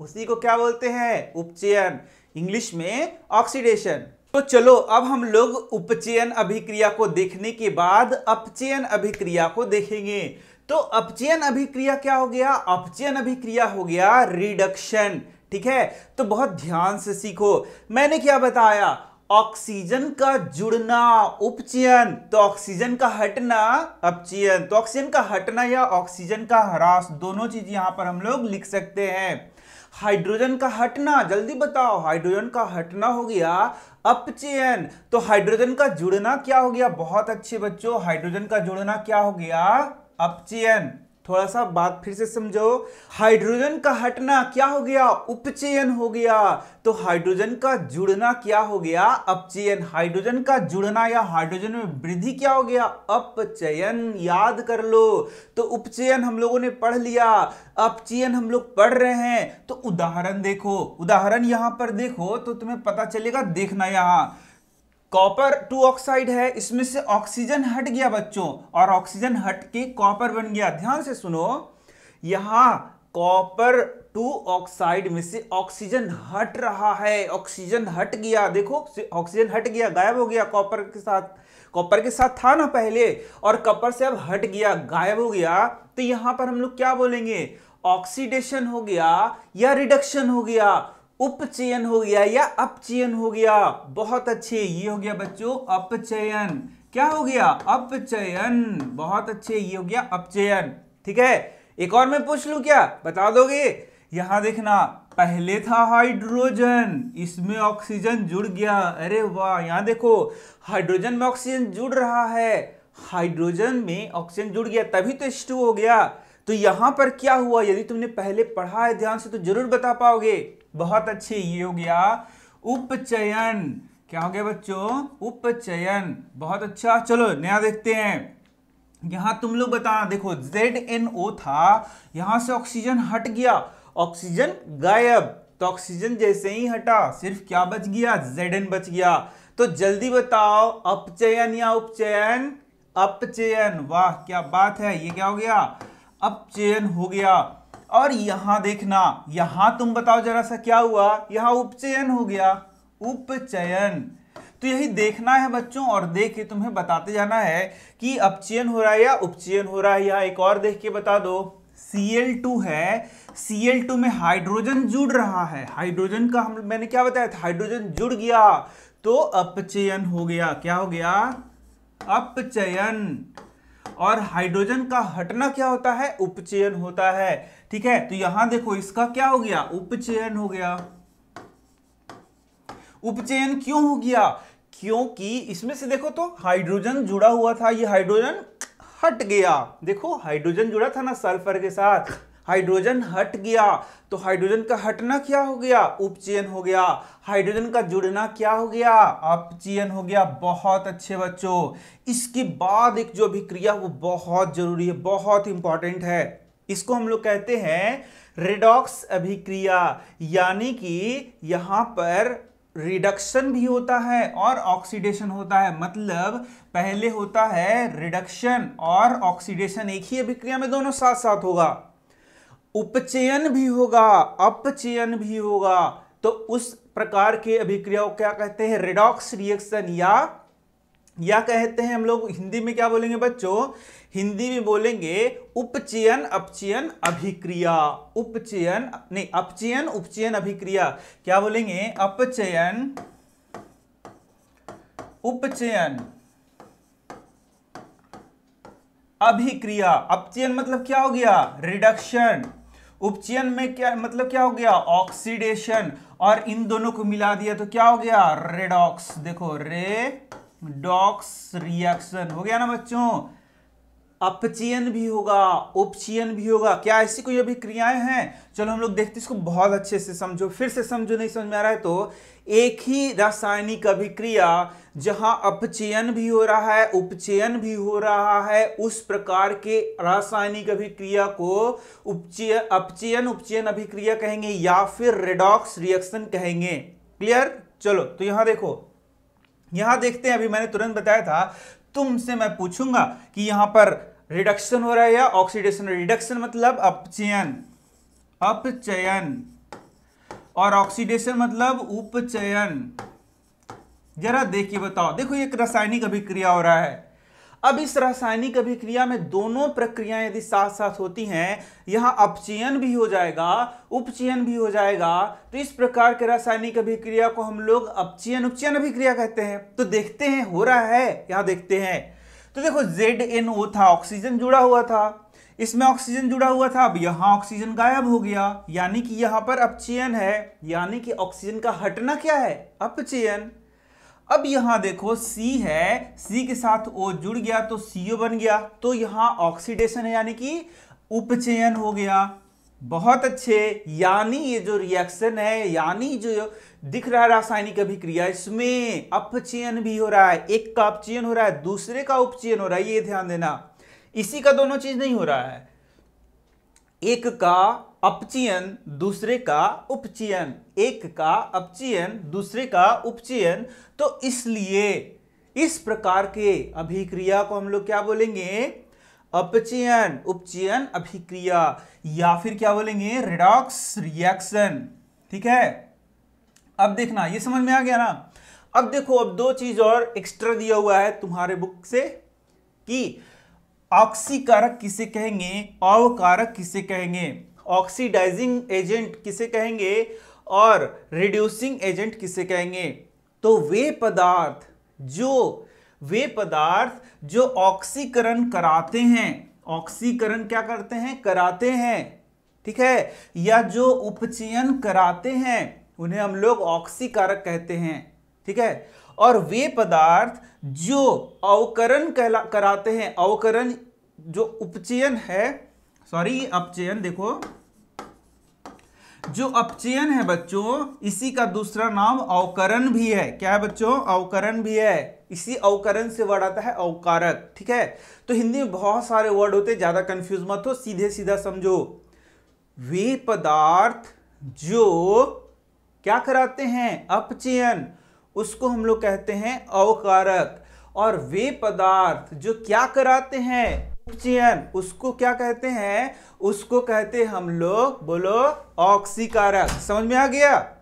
उसी को क्या बोलते हैं उपचयन इंग्लिश में ऑक्सीडेशन तो चलो अब हम लोग उपचयन अभिक्रिया को देखने के बाद अपचयन अभिक्रिया को देखेंगे तो अपचयन अभिक्रिया क्या हो गया अपचयन अभिक्रिया हो गया रिडक्शन ठीक है तो बहुत ध्यान से सीखो मैंने क्या बताया ऑक्सीजन का जुड़ना उपचयन तो ऑक्सीजन का हटना अपचयन तो ऑक्सीजन का हटना या ऑक्सीजन का ह्रास दोनों चीज यहां पर हम लोग लिख सकते हैं हाइड्रोजन का हटना जल्दी बताओ हाइड्रोजन का हटना हो गया अपचयन तो हाइड्रोजन का जुड़ना क्या हो गया बहुत अच्छे बच्चों हाइड्रोजन का जुड़ना क्या हो गया अपचयन थोड़ा सा बात फिर से समझो हाइड्रोजन का हटना क्या हो गया उपचयन हो गया तो हाइड्रोजन का जुड़ना क्या हो गया अपचयन हाइड्रोजन का जुड़ना या हाइड्रोजन में वृद्धि क्या हो गया अपचयन याद कर लो तो उपचयन हम लोगों ने पढ़ लिया अपचयन हम लोग पढ़ रहे हैं तो उदाहरण देखो उदाहरण यहां पर देखो तो तुम्हें पता चलेगा देखना यहां कॉपर टू ऑक्साइड है इसमें से ऑक्सीजन हट गया बच्चों और ऑक्सीजन हट के कॉपर बन गया ध्यान से सुनो यहां कॉपर टू ऑक्साइड में से ऑक्सीजन हट रहा है ऑक्सीजन हट गया देखो ऑक्सीजन हट गया गायब हो गया कॉपर के साथ कॉपर के साथ था ना पहले और कॉपर से अब हट गया गायब हो गया तो यहां पर हम लोग क्या बोलेंगे ऑक्सीडेशन हो गया या रिडक्शन हो गया उपचयन हो गया या अपचयन हो गया बहुत अच्छे ये हो गया बच्चों अपचयन क्या हो गया अपचयन बहुत अच्छे ये हो गया अपचयन ठीक है एक और मैं पूछ लू क्या बता दोगे यहां देखना पहले था हाइड्रोजन इसमें ऑक्सीजन जुड़ गया अरे वाह यहां देखो हाइड्रोजन में ऑक्सीजन जुड़ रहा है हाइड्रोजन में ऑक्सीजन जुड़ गया तभी तो H2 हो गया तो यहां पर क्या हुआ यदि तुमने पहले पढ़ा है ध्यान से तो जरूर बता पाओगे बहुत अच्छे ये हो गया उपचयन क्या हो गया बच्चों उपचयन बहुत अच्छा चलो नया देखते हैं यहां तुम लोग बताना देखो जेड एन ओ था यहां से ऑक्सीजन हट गया ऑक्सीजन गायब तो ऑक्सीजन जैसे ही हटा सिर्फ क्या बच गया जेड एन बच गया तो जल्दी बताओ अपचयन या उपचयन अपचयन वाह क्या बात है ये क्या हो गया अपचयन हो गया और यहां देखना यहां तुम बताओ जरा सा क्या हुआ यहां उपचयन हो गया उपचयन तो यही देखना है बच्चों और देख के तुम्हें बताते जाना है कि अपचयन हो रहा है या उपचयन हो रहा है यहाँ एक और देख के बता दो Cl2 है Cl2 में हाइड्रोजन जुड़ रहा है हाइड्रोजन का हम मैंने क्या बताया था हाइड्रोजन जुड़ गया तो अपचयन हो गया क्या हो गया अपचयन और हाइड्रोजन का हटना क्या होता है उपचयन होता है ठीक है तो यहां देखो इसका क्या हो गया उपचयन हो गया उपचयन क्यों हो गया क्योंकि इसमें से देखो तो हाइड्रोजन जुड़ा हुआ था ये हाइड्रोजन हट गया देखो हाइड्रोजन जुड़ा था ना सल्फर के साथ हाइड्रोजन हट गया तो हाइड्रोजन का हटना क्या हो गया उपचयन हो गया हाइड्रोजन का जुड़ना क्या हो गया अपचयन हो गया बहुत अच्छे बच्चों इसके बाद एक जो अभिक्रिया वो बहुत जरूरी है बहुत इंपॉर्टेंट है इसको हम लोग कहते हैं रिडॉक्स अभिक्रिया यानी कि यहां पर रिडक्शन भी होता है और ऑक्सीडेशन होता है मतलब पहले होता है रिडक्शन और ऑक्सीडेशन एक ही अभिक्रिया में दोनों साथ साथ होगा उपचयन भी होगा अपचयन भी होगा तो उस प्रकार के अभिक्रिया को क्या कहते हैं रेडॉक्स रिएक्शन या या कहते हैं हम लोग हिंदी में क्या बोलेंगे बच्चों हिंदी में बोलेंगे उपचयन अपचयन अभिक्रिया उपचयन नहीं अपचयन उपचयन अभिक्रिया क्या बोलेंगे अपचयन उपचयन अभिक्रिया अपचयन मतलब क्या हो गया रिडक्शन उपचयन में क्या मतलब क्या हो गया ऑक्सीडेशन और इन दोनों को मिला दिया तो क्या हो गया रेडॉक्स देखो रेडॉक्स रिएक्शन हो गया ना बच्चों अपचयन भी होगा उपचयन भी होगा क्या ऐसी कोई अभी क्रियाएं हैं चलो हम लोग देखते इसको बहुत अच्छे से समझो फिर से समझो नहीं समझ में आ रहा है तो एक ही रासायनिक अभिक्रिया जहां अपचयन भी हो रहा है उपचयन भी हो रहा है उस प्रकार के रासायनिक अभिक्रिया को उपचय अपचयन उपचयन अभिक्रिया कहेंगे या फिर रेडॉक्स रिएक्शन कहेंगे क्लियर चलो तो यहां देखो यहां देखते हैं अभी मैंने तुरंत बताया था तुमसे मैं पूछूंगा कि यहां पर रिडक्शन हो रहा है या ऑक्सीडेशन रिडक्शन मतलब अपचयन अपचयन और ऑक्सीडेशन मतलब उपचयन जरा देखिए बताओ देखो एक रासायनिक अभिक्रिया हो रहा है अब इस रासायनिक अभिक्रिया में दोनों प्रक्रियाएं यदि साथ साथ होती हैं यहां अपचयन भी हो जाएगा उपचयन भी हो जाएगा तो इस प्रकार के रासायनिक अभिक्रिया को हम लोग अपचयन उपचयन अभिक्रिया कहते हैं तो देखते हैं हो रहा है यहां देखते हैं तो देखो जेड एन ओ था ऑक्सीजन जुड़ा हुआ था इसमें ऑक्सीजन जुड़ा हुआ था अब यहां ऑक्सीजन गायब हो गया यानी कि यहां पर अपचयन है यानी कि ऑक्सीजन का हटना क्या है अपचयन अब यहां देखो C है C के साथ O जुड़ गया तो CO बन गया तो यहां ऑक्सीडेशन है यानी कि उपचयन हो गया बहुत अच्छे यानी ये जो रिएक्शन है यानी जो दिख रहा है रासायनिक अभिक्रिया इसमें अपचयन भी हो रहा है एक का अपचयन हो रहा है दूसरे का उपचयन हो रहा है ये ध्यान देना इसी का दोनों चीज नहीं हो रहा है एक का अपचयन दूसरे का उपचयन एक का अपचयन दूसरे का उपचयन तो इसलिए इस प्रकार के अभिक्रिया को हम लोग क्या बोलेंगे अपचयन उपचयन अभिक्रिया या फिर क्या बोलेंगे रिडॉक्स रिएक्शन ठीक है अब देखना ये समझ में आ गया ना अब देखो अब दो चीज और एक्स्ट्रा दिया हुआ है तुम्हारे बुक से कि ऑक्सीकारक किसे कहेंगे अवकारक किसे कहेंगे ऑक्सीडाइजिंग एजेंट किसे कहेंगे और रिड्यूसिंग एजेंट किसे कहेंगे तो वे पदार्थ जो वे पदार्थ जो ऑक्सीकरण कराते हैं ऑक्सीकरण क्या करते हैं कराते हैं ठीक है या जो उपचयन कराते हैं उन्हें हम लोग ऑक्सीकारक कहते हैं ठीक है और वे पदार्थ जो अवकरण कहला कराते हैं अवकरण जो उपचयन है सॉरी अपचयन देखो जो अपचयन है बच्चों इसी का दूसरा नाम अवकरण भी है क्या है बच्चों अवकरण भी है इसी अवकरण से वर्ड आता है अवकारक ठीक है तो हिंदी में बहुत सारे वर्ड होते हैं ज्यादा कंफ्यूज मत हो सीधे सीधा समझो वे पदार्थ जो क्या कराते हैं अपचयन उसको हम लोग कहते हैं अवकारक और वे पदार्थ जो क्या कराते हैं उपचयन उसको क्या कहते हैं उसको कहते हम लोग बोलो ऑक्सीकारक समझ में आ गया